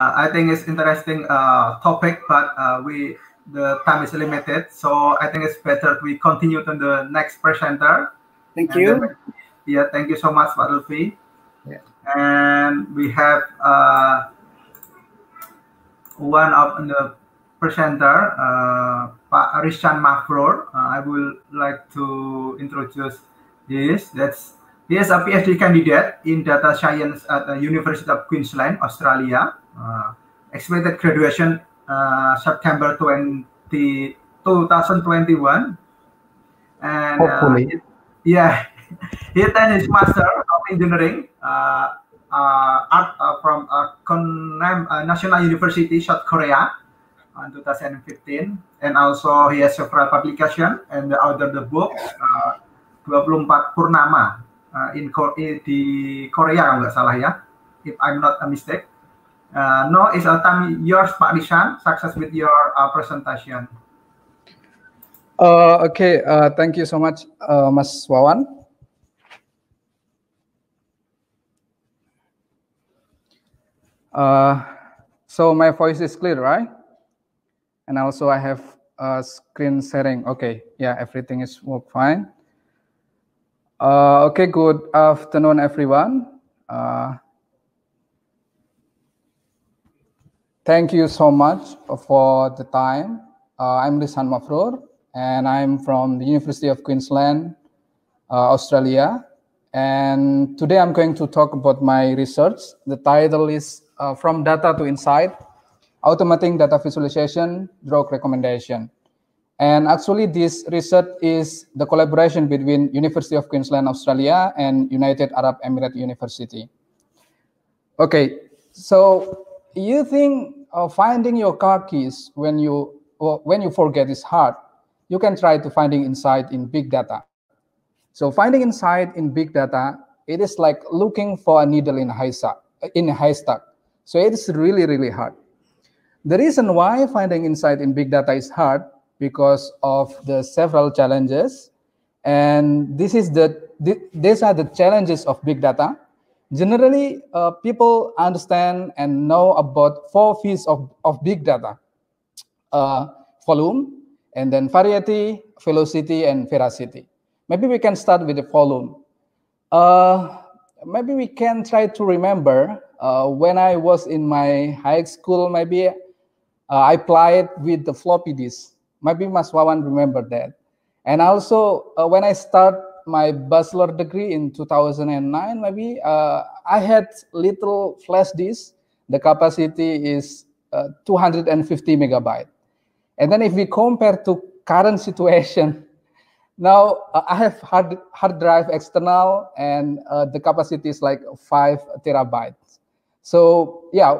Uh, I think it's interesting uh, topic, but uh, we the time is limited, so I think it's better we continue to the next presenter. Thank you. Then, yeah, thank you so much, Pak Yeah. And we have uh, one of the presenter, uh, Pak Rishan Uh, I would like to introduce this. That's He is a PhD candidate in data science at the University of Queensland, Australia. Uh, expected graduation uh, September 20, 2021. And uh, yeah, he attended his Master of Engineering uh, uh art uh, from uh, uh, National University, South Korea, in 2015. And also he has several publication and the author of the book 24 Purnama uh, in di Korea kalau nggak salah ya if I'm not a mistake uh, no is a time yours Pak Rishan success with your uh, presentation uh, oke okay. uh, thank you so much uh, Mas Wawan uh, so my voice is clear right and also I have uh, screen sharing okay yeah everything is work fine Uh, okay, good afternoon, everyone. Uh, thank you so much for the time. Uh, I'm Lisan Mafroor, and I'm from the University of Queensland, uh, Australia. And today I'm going to talk about my research. The title is uh, From Data to Insight, Automating Data Visualization, Drug Recommendation. And actually, this research is the collaboration between University of Queensland Australia and United Arab Emirates University. Okay, so you think uh, finding your car keys when you when you forget is hard? You can try to finding insight in big data. So finding insight in big data, it is like looking for a needle in a haystack. In a haystack, so it is really really hard. The reason why finding insight in big data is hard because of the several challenges. And this is the th these are the challenges of big data. Generally, uh, people understand and know about four fields of, of big data. Uh, volume, and then variety, velocity, and veracity. Maybe we can start with the volume. Uh, maybe we can try to remember uh, when I was in my high school, maybe uh, I played with the floppy disk. Maybe Mas Wawan remember that. And also uh, when I start my bachelor degree in 2009, maybe uh, I had little flash disk. The capacity is uh, 250 megabyte. And then if we compare to current situation, now uh, I have hard hard drive external and uh, the capacity is like five terabytes. So yeah,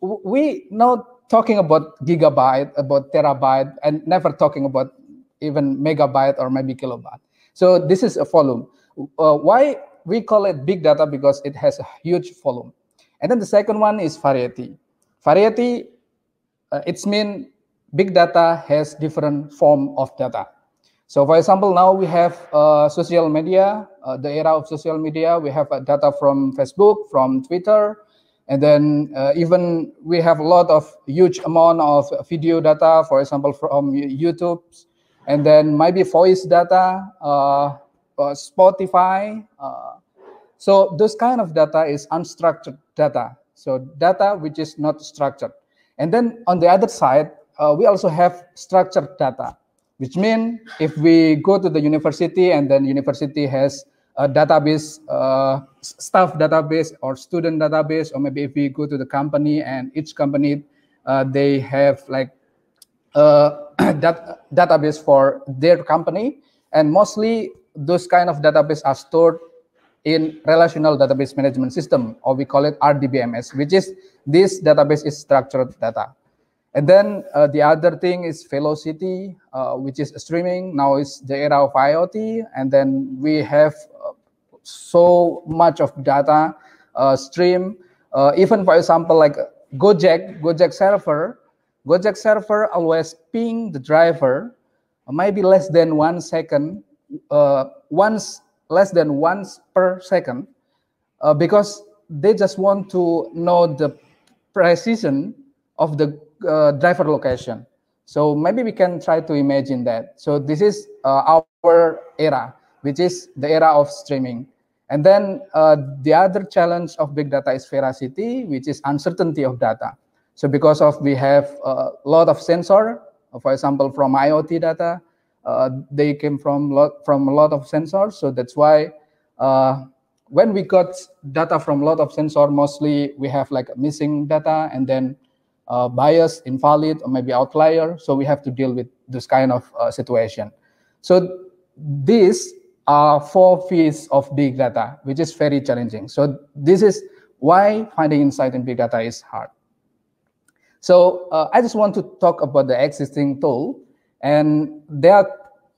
we not talking about gigabyte, about terabyte, and never talking about even megabyte or maybe kilobyte. So this is a volume. Uh, why we call it big data? Because it has a huge volume. And then the second one is variety. Variety, uh, it's mean big data has different form of data. So for example, now we have uh, social media, uh, the era of social media, we have uh, data from Facebook, from Twitter, and then uh, even we have a lot of huge amount of video data, for example, from YouTube, and then maybe voice data, uh, Spotify. Uh, so this kind of data is unstructured data. So data which is not structured. And then on the other side, uh, we also have structured data, which means if we go to the university and then university has a database uh, staff database or student database, or maybe if we go to the company and each company, uh, they have like uh, that database for their company. And mostly those kind of database are stored in relational database management system, or we call it RDBMS, which is this database is structured data. And then uh, the other thing is velocity, uh, which is streaming. Now is the era of IoT, and then we have uh, so much of data uh, stream. Uh, even for example, like Gojek, Gojek server, Gojek server always ping the driver, maybe less than one second, uh, once less than once per second, uh, because they just want to know the precision of the uh, driver location. So maybe we can try to imagine that. So this is uh, our era, which is the era of streaming. And then uh, the other challenge of big data is veracity, which is uncertainty of data. So because of we have a lot of sensor, uh, for example, from IoT data, uh, they came from lot from a lot of sensors. So that's why uh, when we got data from a lot of sensor, mostly we have like missing data and then uh, bias, invalid, or maybe outlier. So we have to deal with this kind of uh, situation. So this are four fields of big data, which is very challenging. So this is why finding insight in big data is hard. So uh, I just want to talk about the existing tool. And there are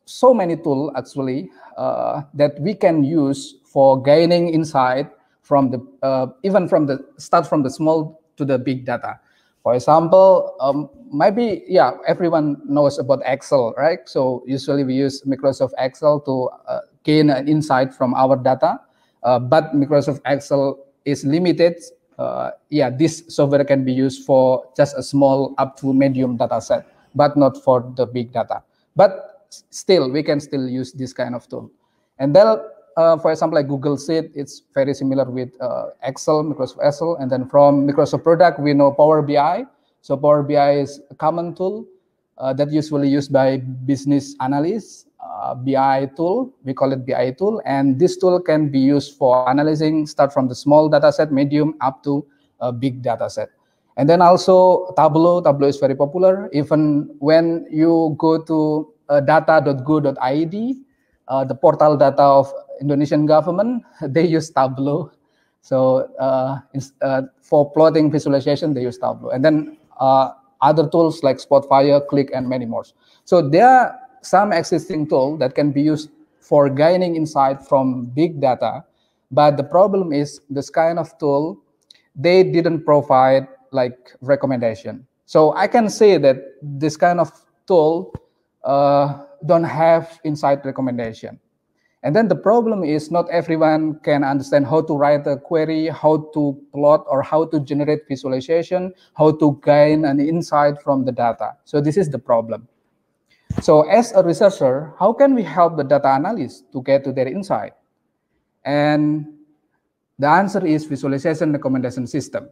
so many tools actually uh, that we can use for gaining insight from the, uh, even from the, start from the small to the big data. For example, um, maybe, yeah, everyone knows about Excel, right? So usually we use Microsoft Excel to, uh, gain an insight from our data. Uh, but Microsoft Excel is limited. Uh, yeah, this software can be used for just a small up to medium data set, but not for the big data. But still, we can still use this kind of tool. And then uh, for example, like Google Sheet, it's very similar with uh, Excel, Microsoft Excel. And then from Microsoft product, we know Power BI. So Power BI is a common tool uh, that usually used by business analysts uh, BI tool. We call it BI tool. And this tool can be used for analyzing, start from the small data set, medium, up to a big data set. And then also Tableau. Tableau is very popular. Even when you go to uh, data.go.id, uh, the portal data of Indonesian government, they use Tableau. So uh, uh, for plotting visualization, they use Tableau. And then uh, other tools like Spotfire, Click, and many more. So there some existing tool that can be used for gaining insight from big data. But the problem is this kind of tool, they didn't provide like recommendation. So I can say that this kind of tool uh, don't have insight recommendation. And then the problem is not everyone can understand how to write a query, how to plot or how to generate visualization, how to gain an insight from the data. So this is the problem. So as a researcher, how can we help the data analyst to get to their insight? And the answer is visualization recommendation system.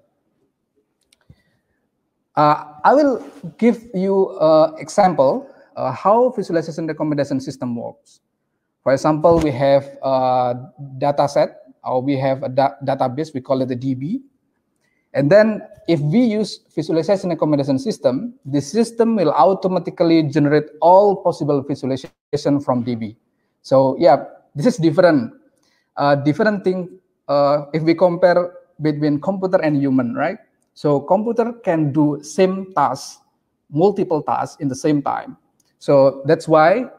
Uh, I will give you an example uh, how visualization recommendation system works. For example, we have a data set or we have a da database, we call it a DB. And then if we use visualization accommodation system, the system will automatically generate all possible visualization from DB. So yeah, this is different, uh, different thing uh, if we compare between computer and human, right? So computer can do same task, multiple tasks in the same time. So that's why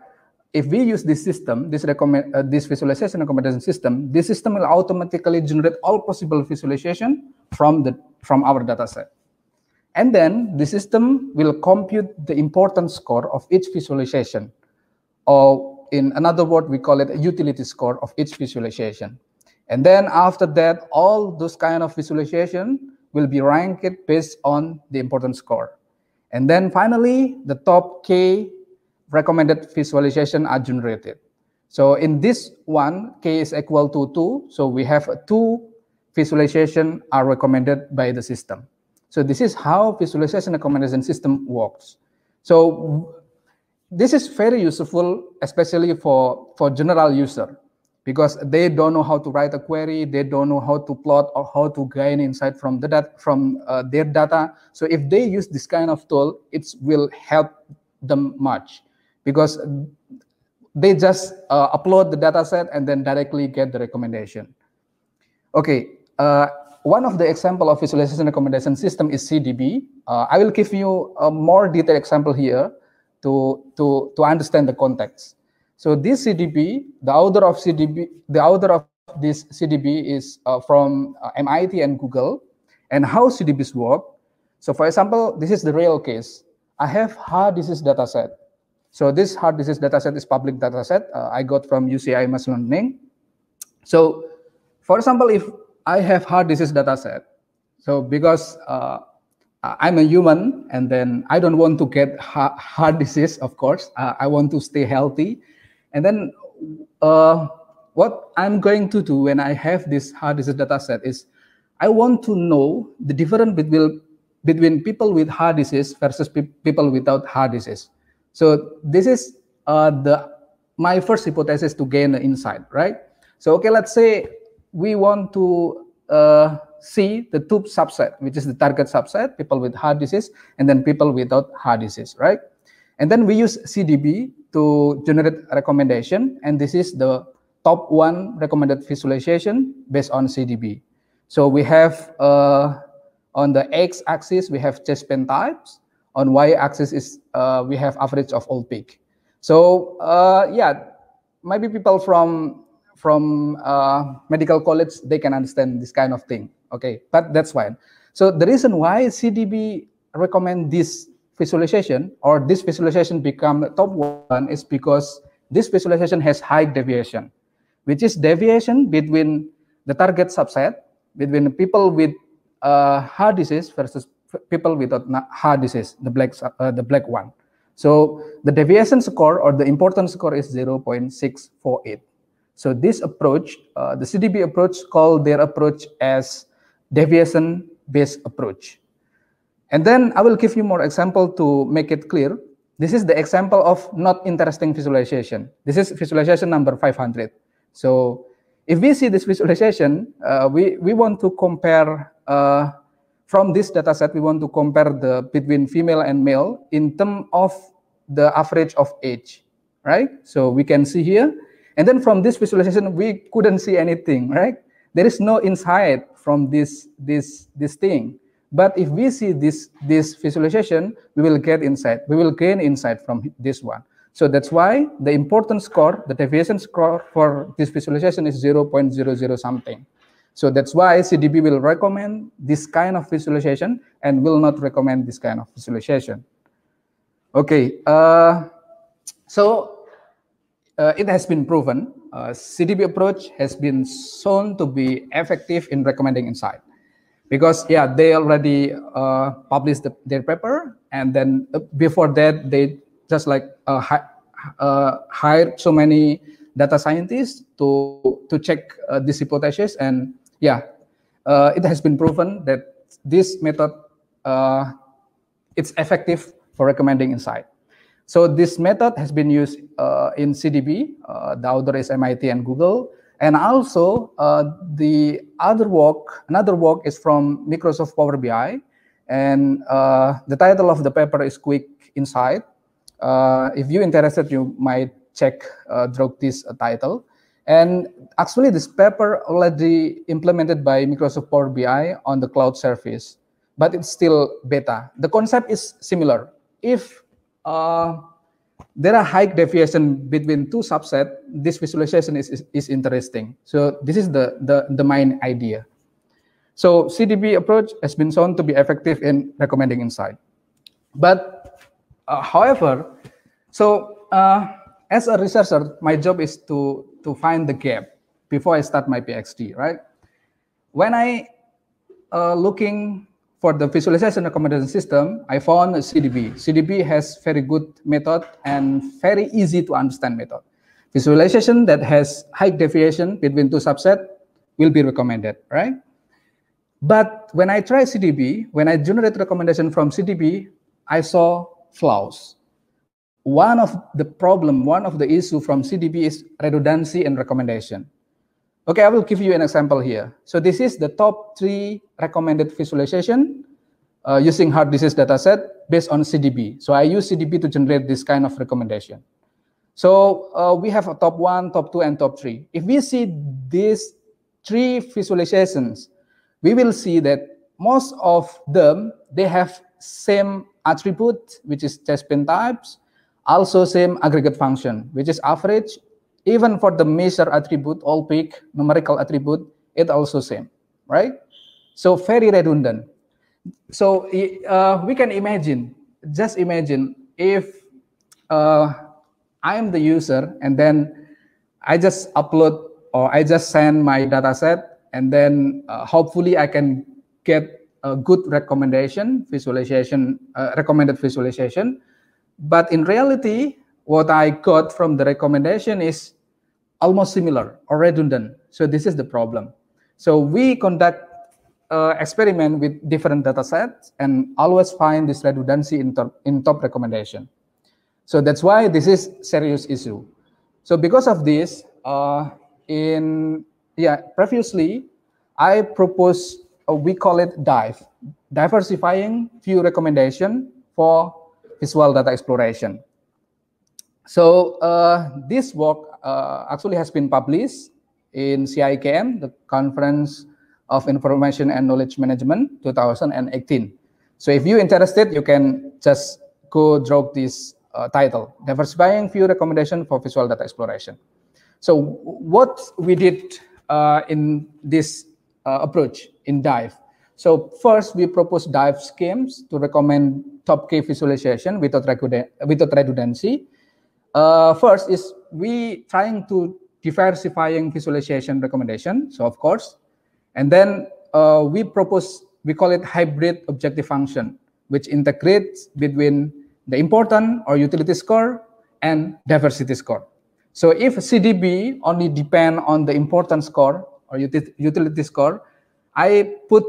if we use this system, this recommend uh, this visualization recommendation system, this system will automatically generate all possible visualization from the from our dataset. And then the system will compute the importance score of each visualization, or in another word, we call it a utility score of each visualization. And then after that, all those kind of visualization will be ranked based on the importance score. And then finally, the top K recommended visualization are generated. So in this one, k is equal to 2. So we have two visualization are recommended by the system. So this is how visualization recommendation system works. So this is very useful, especially for, for general user, because they don't know how to write a query, they don't know how to plot or how to gain insight from the dat from uh, their data. So if they use this kind of tool, it will help them much because they just uh, upload the data set and then directly get the recommendation. Okay, uh, one of the example of visualization recommendation system is CDB. Uh, I will give you a more detailed example here to, to, to understand the context. So this CDB, the author of CDB, the author of this CDB is uh, from uh, MIT and Google. And how CDBs work? So for example, this is the real case. I have hard disease data set so this heart disease dataset is public dataset. Uh, I got from UCI machine learning. So for example, if I have heart disease dataset, so because uh, I'm a human and then I don't want to get heart disease, of course, uh, I want to stay healthy. And then uh, what I'm going to do when I have this heart disease dataset is I want to know the difference between, between people with heart disease versus pe people without heart disease. So this is uh, the my first hypothesis to gain insight, right? So okay, let's say we want to uh, see the two subset, which is the target subset, people with heart disease, and then people without heart disease, right? And then we use CDB to generate recommendation, and this is the top one recommended visualization based on CDB. So we have uh, on the x-axis we have chest pain types, on y-axis is uh, we have average of all peak. So uh, yeah, maybe people from from uh, medical college they can understand this kind of thing. Okay, but that's fine. So the reason why CDB recommend this visualization or this visualization become top one is because this visualization has high deviation, which is deviation between the target subset, between people with uh, heart disease versus people without heart disease, the black, uh, the black one. So the deviation score or the importance score is 0.648. So this approach, uh, the CDB approach called their approach as deviation-based approach. And then I will give you more example to make it clear. This is the example of not interesting visualization. This is visualization number 500. So if we see this visualization, uh, we, we want to compare uh, from this data set, we want to compare the between female and male in terms of the average of age, right? So we can see here. And then from this visualization, we couldn't see anything, right? There is no insight from this, this, this thing. But if we see this, this visualization, we will get insight. We will gain insight from this one. So that's why the importance score, the deviation score for this visualization is 0.00 something. So that's why CDB will recommend this kind of visualization and will not recommend this kind of visualization. Okay, uh, so uh, it has been proven. Uh, CDB approach has been shown to be effective in recommending insight because yeah, they already uh, published the, their paper and then uh, before that they just like uh, hired so many data scientists to to check this hypothesis and yeah, uh, it has been proven that this method uh, it's effective for recommending insight. So this method has been used uh, in CDB, uh, the author is MIT and Google, and also uh, the other work, another work is from Microsoft Power BI, and uh, the title of the paper is Quick Insight. Uh, if you're interested, you might check uh, this title. And actually, this paper already implemented by Microsoft Power BI on the cloud service, but it's still beta. The concept is similar. If uh, there are high deviation between two subsets, this visualization is, is, is, interesting. So this is the, the, the main idea. So CDB approach has been shown to be effective in recommending insight. But uh, however, so uh, as a researcher, my job is to to find the gap before I start my PXT, right? When I uh, looking for the visualization accommodation system, I found CDB. CDB has very good method and very easy to understand method. Visualization that has high deviation between two subset will be recommended, right? But when I try CDB, when I generate recommendation from CDB, I saw flaws one of the problem, one of the issue from CDP is redundancy and recommendation. Okay, I will give you an example here. So this is the top three recommended visualization uh, using heart disease dataset based on CDB. So I use CDB to generate this kind of recommendation. So uh, we have a top one, top two, and top three. If we see these three visualizations, we will see that most of them, they have same attribute, which is chest pain types, also same aggregate function, which is average. Even for the measure attribute, all peak, numerical attribute, it also same, right? So very redundant. So uh, we can imagine, just imagine if uh, I'm the user and then I just upload or I just send my data set and then uh, hopefully I can get a good recommendation, visualization, uh, recommended visualization but in reality, what I got from the recommendation is almost similar or redundant. So this is the problem. So we conduct uh, experiment with different data sets and always find this redundancy in top, in top recommendation. So that's why this is serious issue. So because of this, uh, in yeah previously, I propose uh, we call it dive, diversifying few recommendation for visual data exploration. So uh, this work uh, actually has been published in CIKM, the Conference of Information and Knowledge Management 2018. So if you're interested, you can just go drop this uh, title, Diversifying View Recommendation for Visual Data Exploration. So what we did uh, in this uh, approach in DIVE. So first, we propose DIVE schemes to recommend top K visualization without, without redundancy. Uh, first is we trying to diversifying visualization recommendation. So of course, and then uh, we propose, we call it hybrid objective function, which integrates between the important or utility score and diversity score. So if CDB only depend on the important score or utility score, I put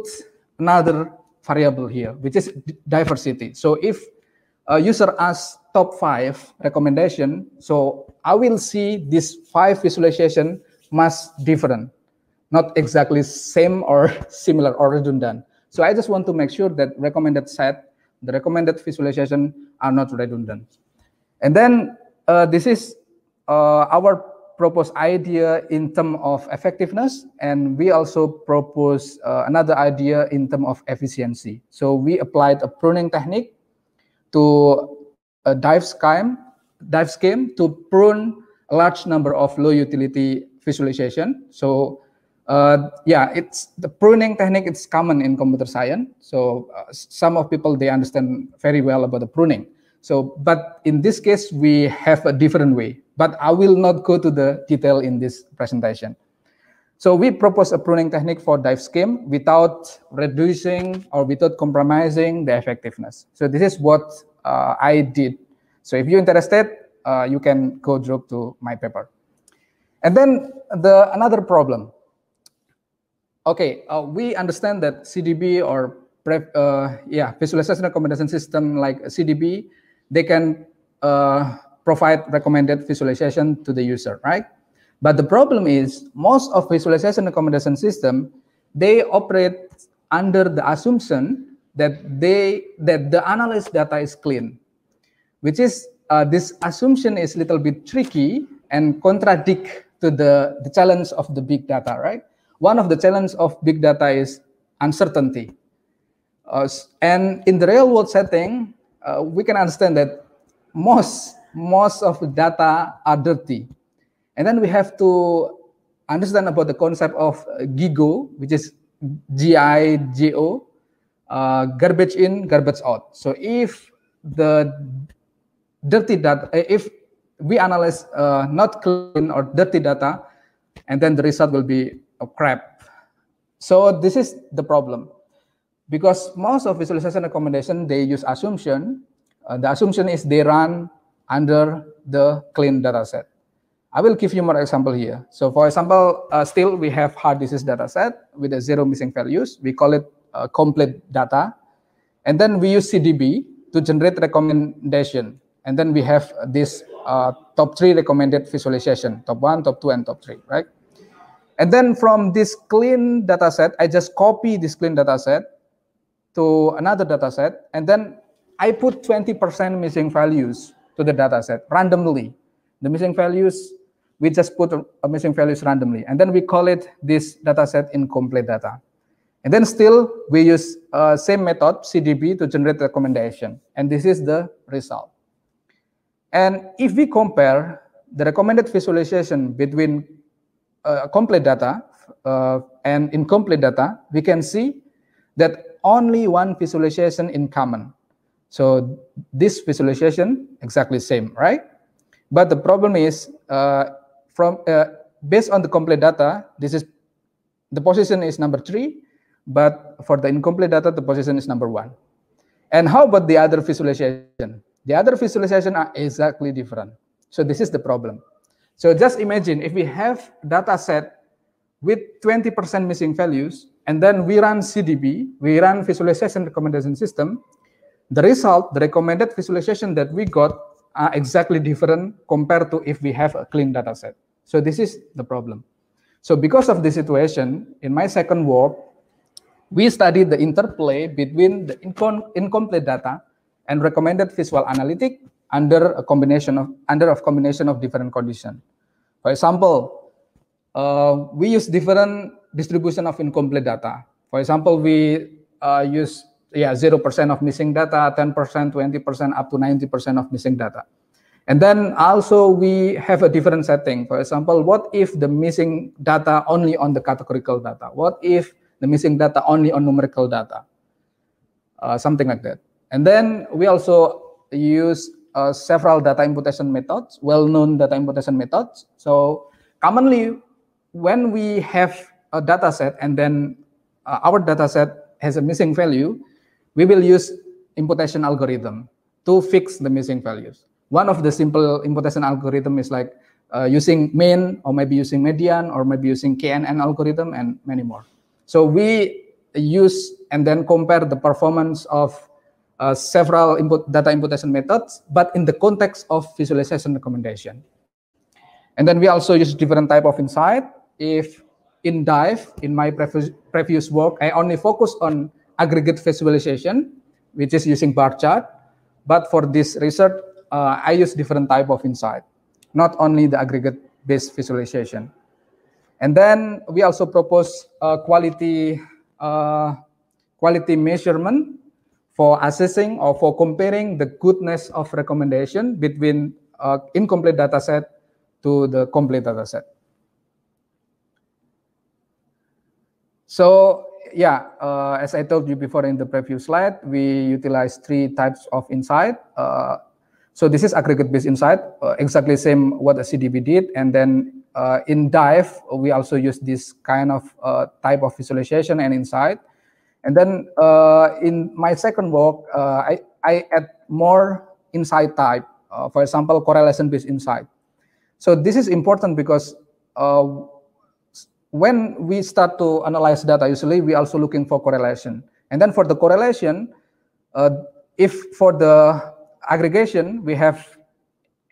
another variable here, which is diversity. So if a user asks top five recommendation, so I will see these five visualization must different, not exactly same or similar or redundant. So I just want to make sure that recommended set, the recommended visualization are not redundant. And then uh, this is uh, our propose idea in term of effectiveness and we also propose uh, another idea in term of efficiency so we applied a pruning technique to a dive scheme dive scheme to prune a large number of low utility visualization so uh, yeah it's the pruning technique it's common in computer science so uh, some of people they understand very well about the pruning so but in this case we have a different way but I will not go to the detail in this presentation. So we propose a pruning technique for dive scheme without reducing or without compromising the effectiveness. So this is what uh, I did. So if you're interested, uh, you can go drop to my paper. And then the another problem. Okay, uh, we understand that CDB or prep, uh, yeah visualization recommendation system like CDB, they can uh, provide recommended visualization to the user, right? But the problem is most of visualization recommendation system, they operate under the assumption that they that the analyst data is clean, which is uh, this assumption is a little bit tricky and contradict to the, the challenge of the big data, right? One of the challenge of big data is uncertainty. Uh, and in the real world setting, uh, we can understand that most most of data are dirty. And then we have to understand about the concept of GIGO, which is G-I-G-O, uh, garbage in, garbage out. So if the dirty data, uh, if we analyze uh, not clean or dirty data, and then the result will be a crap. So this is the problem. Because most of visualization recommendation, they use assumption. Uh, the assumption is they run under the clean dataset. I will give you more example here. So for example, uh, still we have heart disease dataset with a zero missing values. We call it uh, complete data. And then we use CDB to generate recommendation. And then we have this uh, top three recommended visualization, top one, top two, and top three, right? And then from this clean dataset, I just copy this clean dataset to another dataset, and then I put 20% missing values to the data set randomly. The missing values, we just put a missing values randomly. And then we call it this data set incomplete data. And then still we use uh, same method CDB to generate recommendation. And this is the result. And if we compare the recommended visualization between uh, complete data uh, and incomplete data, we can see that only one visualization in common. So this visualization exactly same, right? But the problem is uh, from uh, based on the complete data, this is the position is number three, but for the incomplete data, the position is number one. And how about the other visualization? The other visualization are exactly different. So this is the problem. So just imagine if we have data set with 20% missing values, and then we run CDB, we run visualization recommendation system, the result, the recommended visualization that we got are exactly different compared to if we have a clean data set. So this is the problem. So because of this situation, in my second work, we studied the interplay between the incom incomplete data and recommended visual analytic under a combination of under a combination of different condition. For example, uh, we use different distribution of incomplete data. For example, we uh, use yeah, 0% of missing data, 10%, 20%, up to 90% of missing data. And then also we have a different setting. For example, what if the missing data only on the categorical data? What if the missing data only on numerical data? Uh, something like that. And then we also use uh, several data imputation methods, well-known data imputation methods. So commonly when we have a data set and then uh, our data set has a missing value, we will use imputation algorithm to fix the missing values. One of the simple imputation algorithm is like uh, using mean or maybe using median or maybe using KNN algorithm and many more. So we use and then compare the performance of uh, several input data imputation methods, but in the context of visualization recommendation. And then we also use different type of insight. If in dive in my previous work, I only focus on aggregate visualization, which is using bar chart. But for this research, uh, I use different type of insight, not only the aggregate-based visualization. And then we also propose uh, quality uh, quality measurement for assessing or for comparing the goodness of recommendation between uh, incomplete dataset to the complete dataset. So yeah, uh, as I told you before in the previous slide, we utilize three types of insight. Uh, so this is aggregate-based insight, uh, exactly same what a CDB did. And then uh, in Dive, we also use this kind of uh, type of visualization and insight. And then uh, in my second work, I, I add more insight type, for example, correlation-based insight. So this is important because when we start to analyze data, usually we also looking for correlation. And then for the correlation, uh, if for the aggregation, we have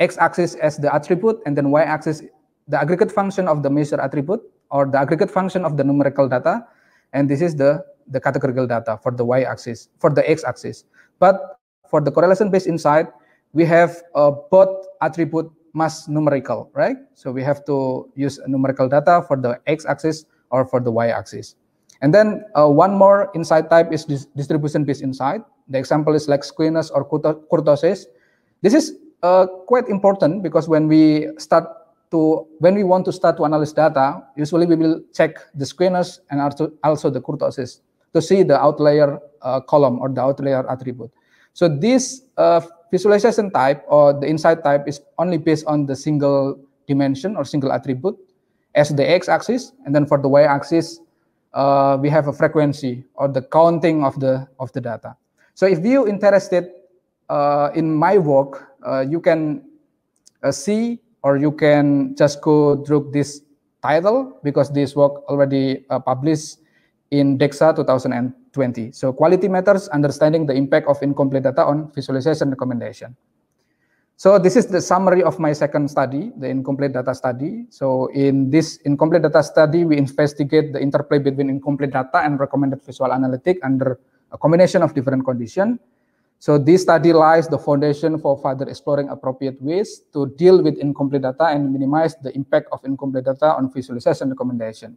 x-axis as the attribute and then y-axis the aggregate function of the measure attribute or the aggregate function of the numerical data. And this is the, the categorical data for the y-axis, for the x-axis. But for the correlation-based insight, we have uh, both attribute mass numerical, right? So we have to use numerical data for the x-axis or for the y-axis. And then uh, one more insight type is distribution-based insight. The example is like squeezes or kurtosis. This is uh, quite important because when we start to when we want to start to analyze data, usually we will check the squeezes and also, also the kurtosis to see the outlier uh, column or the outlier attribute. So this uh, Visualization type or the insight type is only based on the single dimension or single attribute as the x-axis, and then for the y-axis, uh, we have a frequency or the counting of the of the data. So if you interested uh, in my work, uh, you can uh, see or you can just go through this title because this work already uh, published in DEXA 2010. 20. So quality matters, understanding the impact of incomplete data on visualization recommendation. So this is the summary of my second study, the incomplete data study. So in this incomplete data study, we investigate the interplay between incomplete data and recommended visual analytic under a combination of different conditions. So this study lies the foundation for further exploring appropriate ways to deal with incomplete data and minimize the impact of incomplete data on visualization recommendation.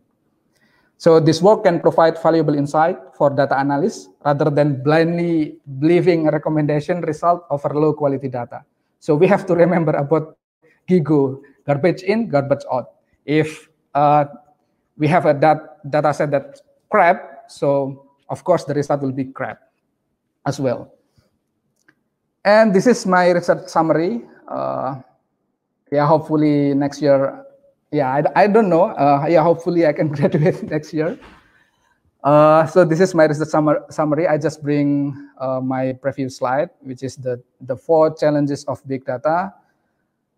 So this work can provide valuable insight for data analysts rather than blindly believing a recommendation result over low quality data. So we have to remember about GIGO, garbage in, garbage out. If uh, we have a dat data set that's crap, so of course the result will be crap as well. And this is my research summary. Uh, yeah, hopefully next year yeah i, I don't know uh, yeah hopefully i can graduate next year uh, so this is my research summary i just bring uh, my previous slide which is the the four challenges of big data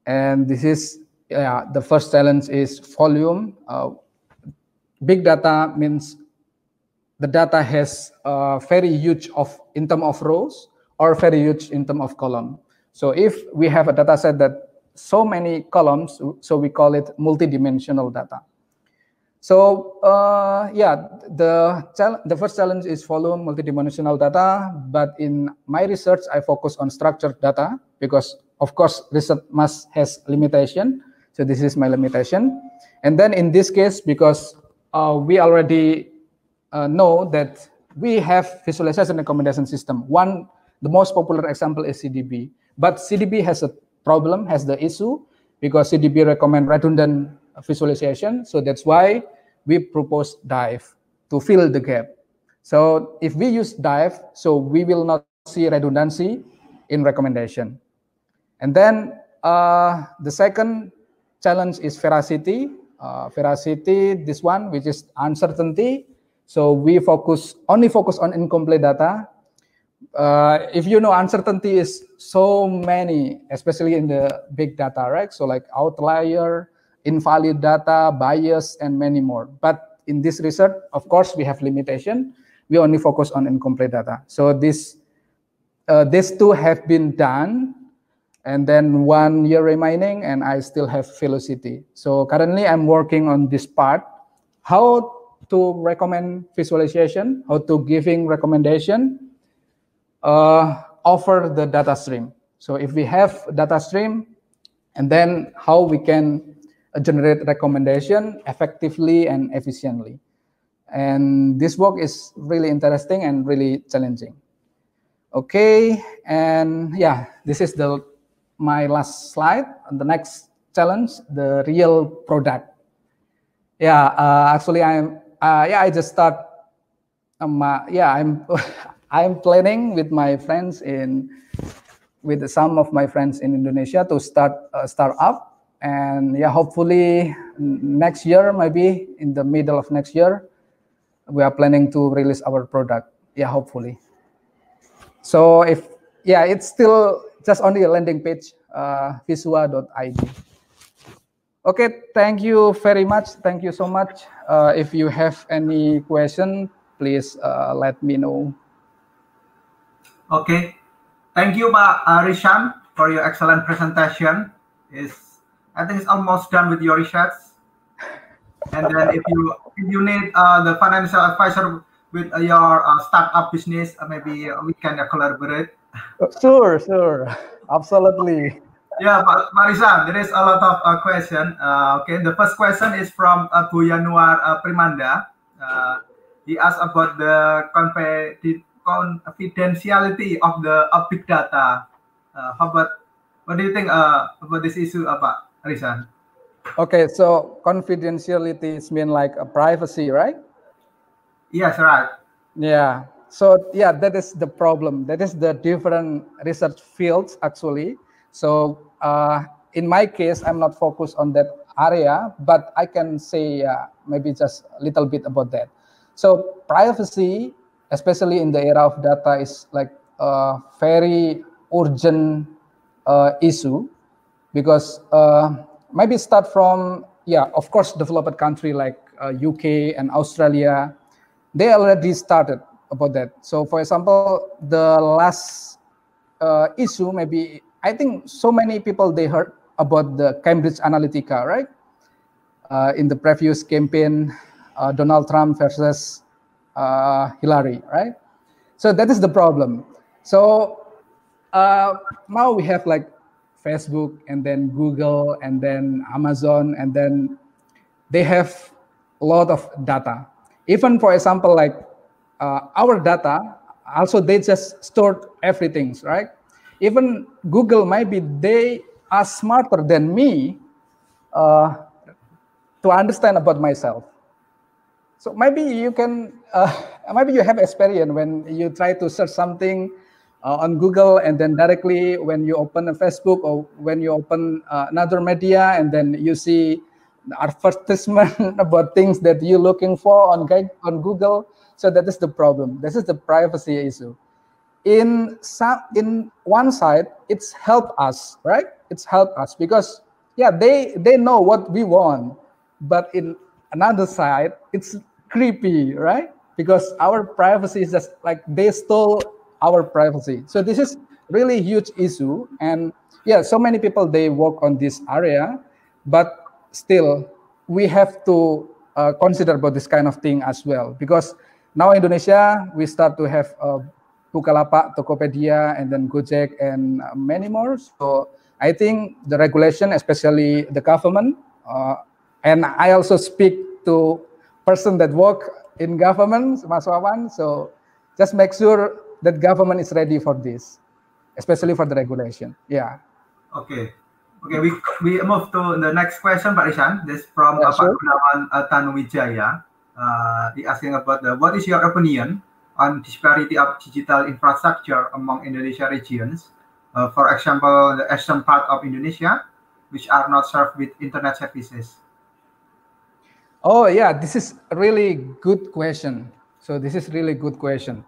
and this is yeah the first challenge is volume uh, big data means the data has uh, very huge of in terms of rows or very huge in terms of column so if we have a data set that so many columns, so we call it multidimensional data. So uh, yeah, the, the first challenge is follow multidimensional data, but in my research, I focus on structured data because of course research must has limitation. So this is my limitation. And then in this case, because uh, we already uh, know that we have visualization recommendation system. One, the most popular example is CDB, but CDB has a problem, has the issue, because CDB recommend redundant visualization. So that's why we propose dive to fill the gap. So if we use dive, so we will not see redundancy in recommendation. And then uh, the second challenge is veracity. Uh, veracity, this one, which is uncertainty. So we focus only focus on incomplete data uh, if you know uncertainty is so many especially in the big data right so like outlier invalid data bias and many more but in this research of course we have limitation we only focus on incomplete data so this uh, these two have been done and then one year remaining and i still have velocity so currently i'm working on this part how to recommend visualization how to giving recommendation uh, offer the data stream. So if we have data stream, and then how we can generate recommendation effectively and efficiently. And this work is really interesting and really challenging. Okay, and yeah, this is the my last slide. And the next challenge, the real product. Yeah, uh, actually, I'm uh, yeah, I just start. Um, uh, yeah, I'm I'm planning with my friends in, with some of my friends in Indonesia to start a startup. And yeah, hopefully next year, maybe in the middle of next year, we are planning to release our product. Yeah, hopefully. So if, yeah, it's still just only a landing page, uh, visua.id. Okay, thank you very much. Thank you so much. Uh, if you have any question, please uh, let me know. Okay. Thank you, Pak uh, Rishan, for your excellent presentation. Is I think it's almost done with your research. And then if you if you need uh, the financial advisor with uh, your uh, startup business, uh, maybe we can collaborate. Uh, sure, sure, absolutely. Yeah, Pak Marisan, there is a lot of uh, question. okay, the first question is from uh, Bu Yanuar Primanda. he asked about the competitive confidentiality of the of big data. Uh, how about what do you think uh, about this issue, uh, Pak Arisan? Okay, so confidentiality is mean like a privacy, right? Yes, right. Yeah. So yeah, that is the problem. That is the different research fields actually. So uh, in my case, I'm not focused on that area, but I can say uh, maybe just a little bit about that. So privacy especially in the era of data, is like a very urgent uh, issue because uh, maybe start from yeah, of course, developed country like uh, UK and Australia, they already started about that. So, for example, the last uh, issue, maybe I think so many people they heard about the Cambridge Analytica, right? Uh, in the previous campaign, uh, Donald Trump versus uh, Hillary, right? So that is the problem. So uh, now we have like Facebook and then Google and then Amazon and then they have a lot of data. Even for example, like uh, our data, also they just stored everything, right? Even Google, maybe they are smarter than me uh, to understand about myself. So maybe you can, uh, maybe you have experience when you try to search something uh, on Google and then directly when you open a Facebook or when you open uh, another media and then you see advertisement about things that you're looking for on on Google. So that is the problem. This is the privacy issue. In some, in one side, it's helped us, right? It's helped us because yeah, they they know what we want, but in another side, it's creepy, right? Because our privacy is just like they stole our privacy. So this is really huge issue. And yeah, so many people they work on this area, but still we have to uh, consider about this kind of thing as well. Because now Indonesia we start to have uh, Bukalapak, Tokopedia, and then Gojek, and uh, many more. So I think the regulation, especially the government, uh, and I also speak to person that work in government, Mas Wawan. So just make sure that government is ready for this, especially for the regulation. Yeah. Okay. Okay, we, we move to the next question, Pak Rishan. This from yeah, Pak Gunawan uh, Tanuwijaya. Uh, he asking about the, what is your opinion on disparity of digital infrastructure among Indonesia regions? Uh, for example, the eastern part of Indonesia, which are not served with internet services. Oh yeah, this is a really good question. So this is really good question.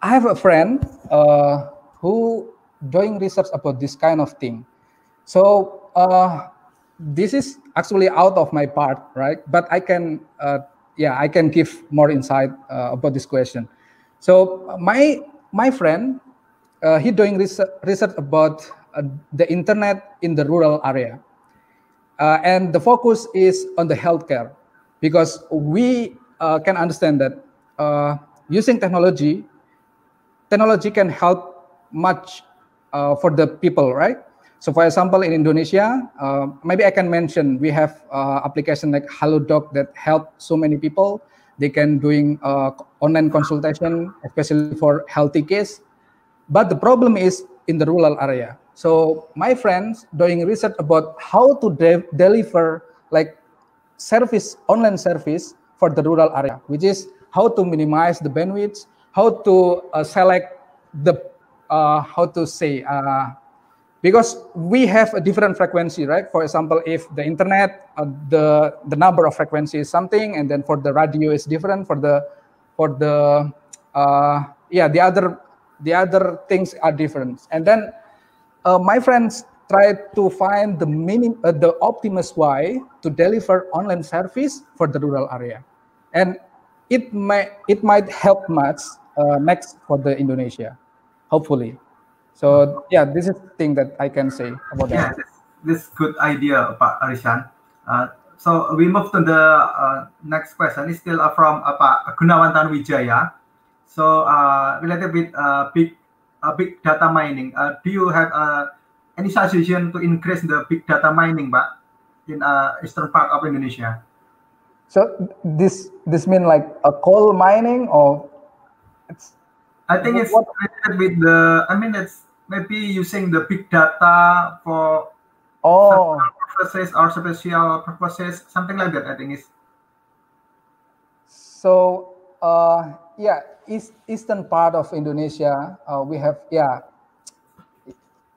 I have a friend uh, who doing research about this kind of thing. So uh, this is actually out of my part, right? But I can, uh, yeah, I can give more insight uh, about this question. So uh, my my friend, uh, he doing research, research about the internet in the rural area, and the focus is on the healthcare because we uh, can understand that uh, using technology, technology can help much uh, for the people, right? So, for example, in Indonesia, uh, maybe I can mention we have uh, application like HaloDoc that help so many people. They can doing uh, online consultation, especially for healthy case. But the problem is in the rural area. So my friends doing research about how to de deliver like service, online service for the rural area, which is how to minimize the bandwidth, how to uh, select the, uh, how to say, uh, because we have a different frequency, right? For example, if the internet, uh, the, the number of frequency is something, and then for the radio is different, for the, for the, uh, yeah, the other, the other things are different. And then uh, my friends try to find the minim, uh, the optimist way to deliver online service for the rural area, and it might it might help much uh, next for the Indonesia, hopefully. So yeah, this is thing that I can say about yeah, that. This, this good idea, Pak Arishan. Uh, so we move to the uh, next question. It's still uh, from uh, Pak Gunawan Tanwijaya. So uh, related with uh, big big data mining, do you have a any suggestion to increase the big data mining, Pak, in uh, eastern part of Indonesia? So this this mean like a coal mining or it's I think it's what? related with the I mean it's maybe using the big data for oh purposes or special purposes something like that I think is so uh yeah east, eastern part of Indonesia uh, we have yeah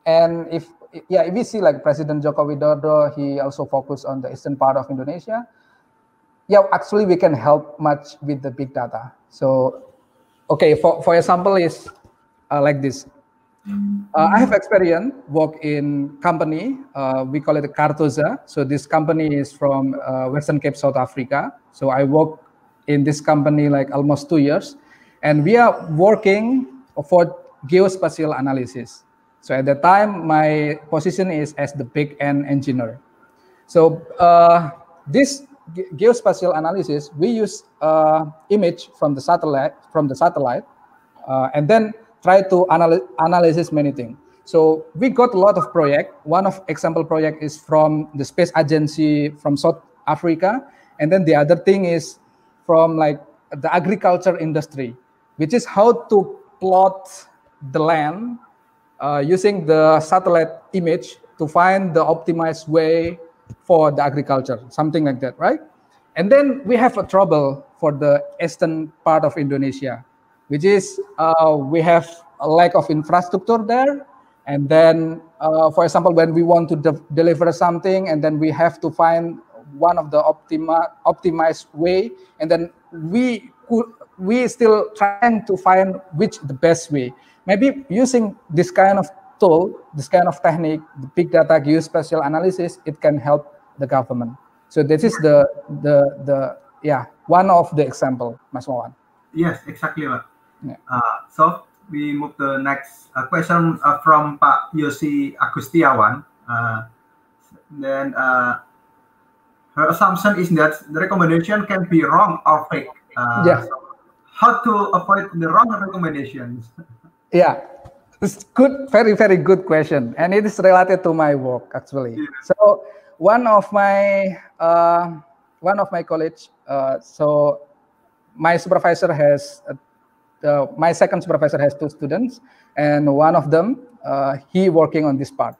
And if yeah, if we see like President Joko Widodo, he also focused on the eastern part of Indonesia. Yeah, actually we can help much with the big data. So, okay, for, for example is uh, like this. Uh, I have experience work in company, uh, we call it Cartoza. So this company is from uh, Western Cape, South Africa. So I work in this company like almost two years. And we are working for geospatial analysis. So at that time, my position is as the big end engineer. So uh, this geospatial analysis, we use uh, image from the satellite, from the satellite, uh, and then try to analyze many things. So we got a lot of project. One of example project is from the space agency from South Africa, and then the other thing is from like the agriculture industry, which is how to plot the land uh, using the satellite image to find the optimized way for the agriculture, something like that, right? And then we have a trouble for the eastern part of Indonesia, which is uh, we have a lack of infrastructure there. And then, uh, for example, when we want to de deliver something, and then we have to find one of the optima optimized way, and then we could, we still trying to find which the best way maybe using this kind of tool, this kind of technique, big data geospatial analysis, it can help the government. So this is the the the yeah one of the example, Mas Wawan. Yes, exactly. Yeah. Uh, so we move to the next uh, question uh, from Pak Yosi Agustiawan. Uh, then uh, her assumption is that the recommendation can be wrong or fake. Uh, yeah. So how to avoid the wrong recommendations? Yeah, it's good, very, very good question. And it is related to my work, actually. Yeah. So one of my, uh, one of my college, uh, so my supervisor has, uh, uh my second supervisor has two students, and one of them, uh, he working on this part,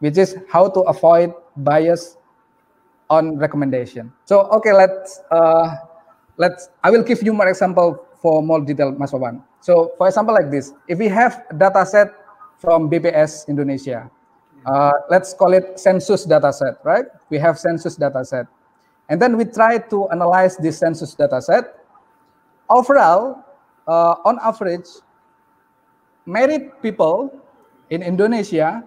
which is how to avoid bias on recommendation. So, okay, let's, uh, let's, I will give you more example for more detailed Mas Wawan. So for example like this, if we have data set from BPS Indonesia, uh, let's call it census data set, right? We have census data set. And then we try to analyze this census data set. Overall, uh, on average, married people in Indonesia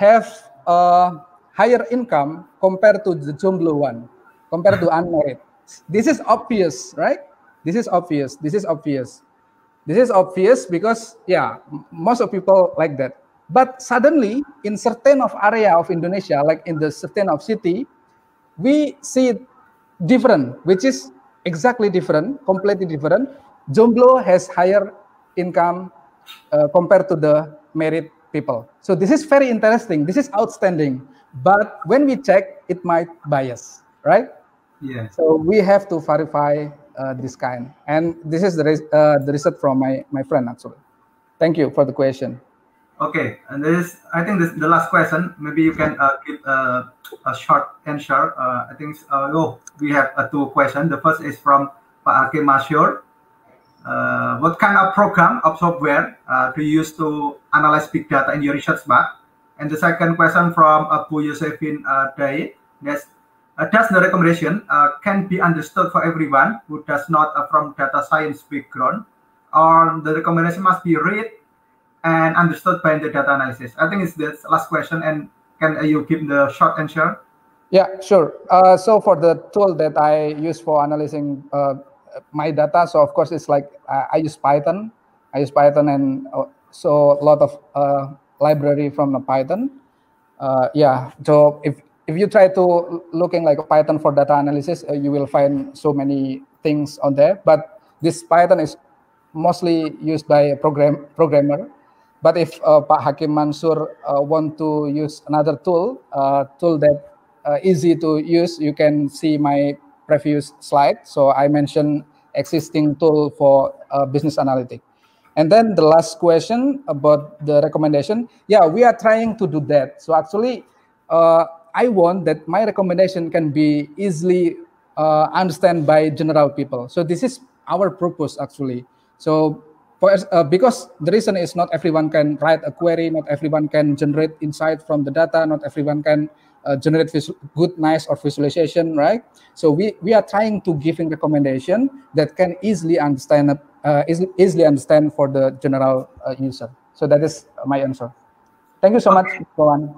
have a higher income compared to the jomblo one, compared to unmarried. This is obvious, right? This is obvious. This is obvious. This is obvious because, yeah, most of people like that. But suddenly, in certain of area of Indonesia, like in the certain of city, we see it different, which is exactly different, completely different. Jomblo has higher income uh, compared to the married people. So this is very interesting. This is outstanding. But when we check, it might bias, right? Yeah. So we have to verify uh, this kind. And this is the, uh, the result from my, my friend, actually. Thank you for the question. Okay, and this I think this the last question. Maybe you can uh, give uh, a short answer. Uh, I think uh, oh, we have uh, two questions. The first is from Pak Ake Masyur. what kind of program of software do you use to analyze big data in your research back? And the second question from Abu Yosefin uh, Day. That's uh, the recommendation uh, can be understood for everyone who does not uh, from data science background, or um, the recommendation must be read and understood by the data analysis. I think it's the last question, and can uh, you give the short answer? Yeah, sure. Uh, so for the tool that I use for analyzing uh, my data, so of course it's like I, use Python. I use Python, and so a lot of library from the Python. yeah, so if if you try to looking like Python for data analysis, uh, you will find so many things on there. But this Python is mostly used by a program programmer. But if uh, Pak Hakim Mansur uh, want to use another tool, uh, tool that uh, easy to use, you can see my previous slide. So I mentioned existing tool for uh, business analytics. And then the last question about the recommendation. Yeah, we are trying to do that. So actually, uh, I want that my recommendation can be easily uh, understood by general people. So this is our purpose actually. So for, uh, because the reason is not everyone can write a query, not everyone can generate insight from the data, not everyone can uh, generate good, nice, or visualization, right? So we, we are trying to giving recommendation that can easily understand uh, easily, easily understand for the general uh, user. So that is my answer. Thank you so okay. much, Kawan.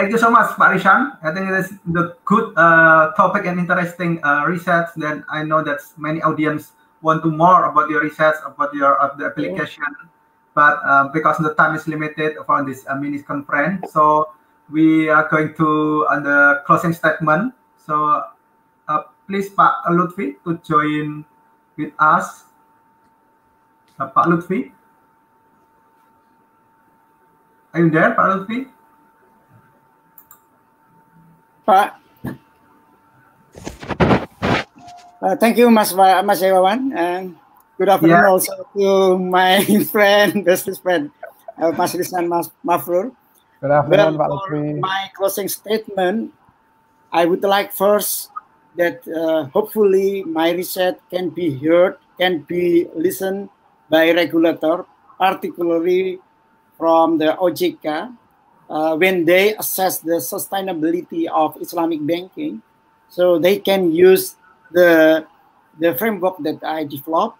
Thank you so much, Pak Rishan. I think it is the good uh, topic and interesting uh, research. Then I know that many audience want to more about your research, about your of the application. Yeah. But uh, because the time is limited for this uh, mini conference, so we are going to on the closing statement. So uh, please, Pak Lutfi, to join with us. Uh, Pak Lutfi, are you there, Pak Lutfi? All right. Uh, thank you much, Mas everyone, and good afternoon yeah. also to my friend, bestest friend, uh, Mas Rizan Mas Mafrur. Good afternoon, well, for my closing statement, I would like first that uh, hopefully my research can be heard, can be listened by regulator, particularly from the OJK, uh, when they assess the sustainability of Islamic banking, so they can use the the framework that I developed.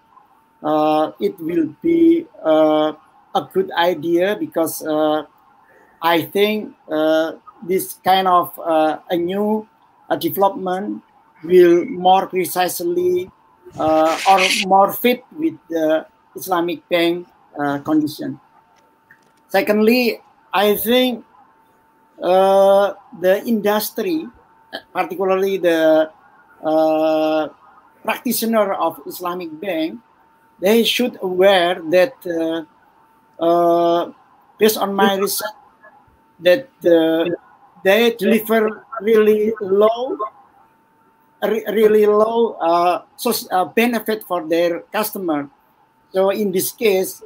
Uh, it will be uh, a good idea because uh, I think uh, this kind of uh, a new development will more precisely or more fit with the Islamic bank condition. Secondly, I think uh, the industry, particularly the uh, practitioner of Islamic Bank, they should aware that uh, uh based on my research, that uh, they deliver really low, really low uh, benefit for their customer. So in this case,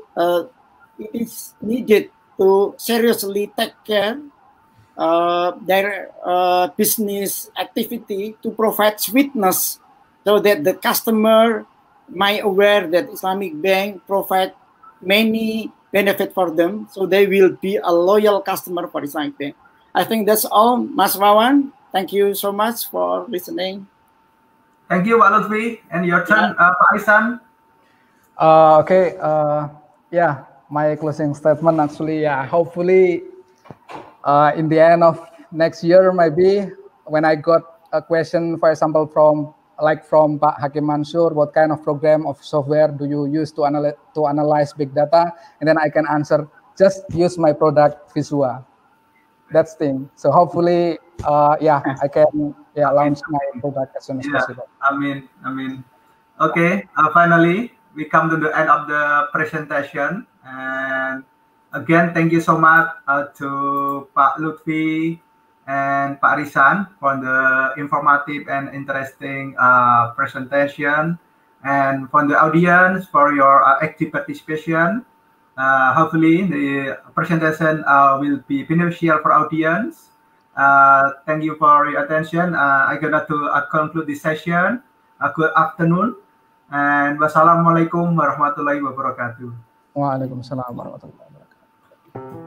it is needed to seriously take care uh, their uh, business activity to provide sweetness so that the customer might aware that Islamic Bank provide many benefit for them so they will be a loyal customer for Islamic Bank. I think that's all Mas Wawan. Thank you so much for listening. Thank you, Walutfi. And your turn, yeah. uh, Uh, okay. Uh, yeah. my closing statement actually yeah hopefully uh, in the end of next year maybe when I got a question for example from like from Pak Hakim Mansur what kind of program of software do you use to analyze to analyze big data and then I can answer just use my product Visua that's thing so hopefully uh, yeah I can yeah launch my product as soon as yeah, possible I mean I mean okay uh, finally we come to the end of the presentation And again, thank you so much uh, to Pak Lutfi and Pak Risan for the informative and interesting uh, presentation and from the audience for your uh, active participation. Uh, hopefully the presentation uh, will be beneficial for audience. Uh, thank you for your attention. I'm gonna to conclude this session. good afternoon and wassalamualaikum warahmatullahi wabarakatuh. وعليكم السلام ورحمه الله وبركاته